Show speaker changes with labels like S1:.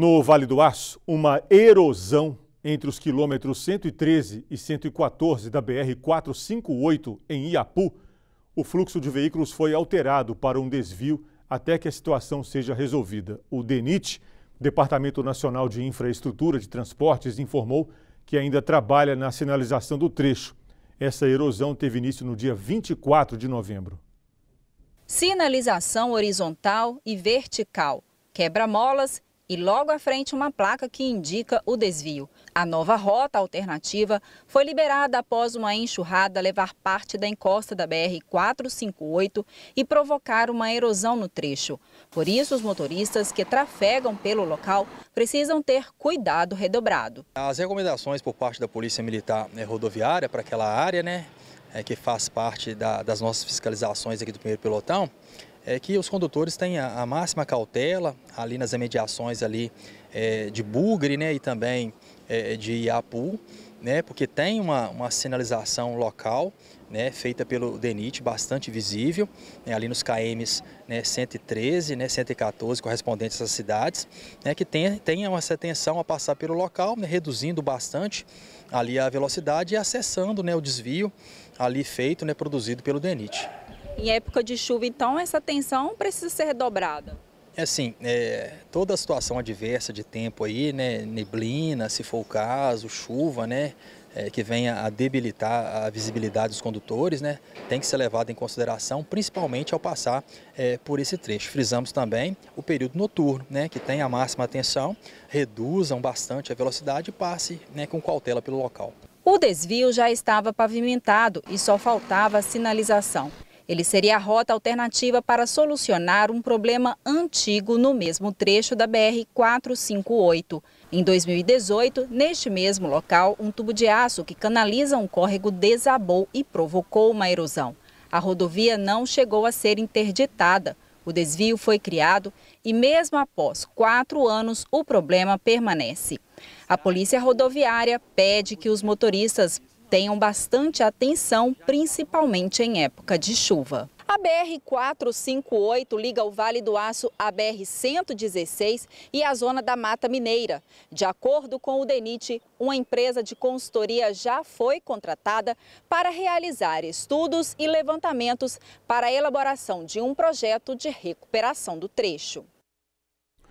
S1: No Vale do Aço, uma erosão entre os quilômetros 113 e 114 da BR 458 em Iapu, o fluxo de veículos foi alterado para um desvio até que a situação seja resolvida. O DENIT, Departamento Nacional de Infraestrutura de Transportes, informou que ainda trabalha na sinalização do trecho. Essa erosão teve início no dia 24 de novembro.
S2: Sinalização horizontal e vertical, quebra-molas e logo à frente uma placa que indica o desvio. A nova rota alternativa foi liberada após uma enxurrada levar parte da encosta da BR-458 e provocar uma erosão no trecho. Por isso, os motoristas que trafegam pelo local precisam ter cuidado redobrado.
S3: As recomendações por parte da Polícia Militar eh, Rodoviária para aquela área, né, é, que faz parte da, das nossas fiscalizações aqui do primeiro pelotão, é que os condutores têm a, a máxima cautela ali nas imediações ali é, de Bugre né, e também é, de Iapu, né, porque tem uma, uma sinalização local né, feita pelo DENIT, bastante visível, né, ali nos KMs né, 113, né, 114, correspondentes às cidades, né, que tenham essa atenção a passar pelo local, né, reduzindo bastante ali a velocidade e acessando né, o desvio ali feito, produzido pelo DENIT
S2: em época de chuva, então essa atenção precisa ser dobrada.
S3: É assim, é, toda situação adversa de tempo aí, né, neblina, se for o caso, chuva, né, é, que venha a debilitar a visibilidade dos condutores, né, tem que ser levado em consideração, principalmente ao passar é, por esse trecho. Frisamos também o período noturno, né, que tem a máxima atenção, reduzam bastante a velocidade e passe né, com cautela pelo local.
S2: O desvio já estava pavimentado e só faltava a sinalização. Ele seria a rota alternativa para solucionar um problema antigo no mesmo trecho da BR-458. Em 2018, neste mesmo local, um tubo de aço que canaliza um córrego desabou e provocou uma erosão. A rodovia não chegou a ser interditada. O desvio foi criado e, mesmo após quatro anos, o problema permanece. A Polícia Rodoviária pede que os motoristas tenham bastante atenção, principalmente em época de chuva. A BR-458 liga o Vale do Aço à BR-116 e à zona da Mata Mineira. De acordo com o DENIT, uma empresa de consultoria já foi contratada para realizar estudos e levantamentos para a elaboração de um projeto de recuperação do trecho.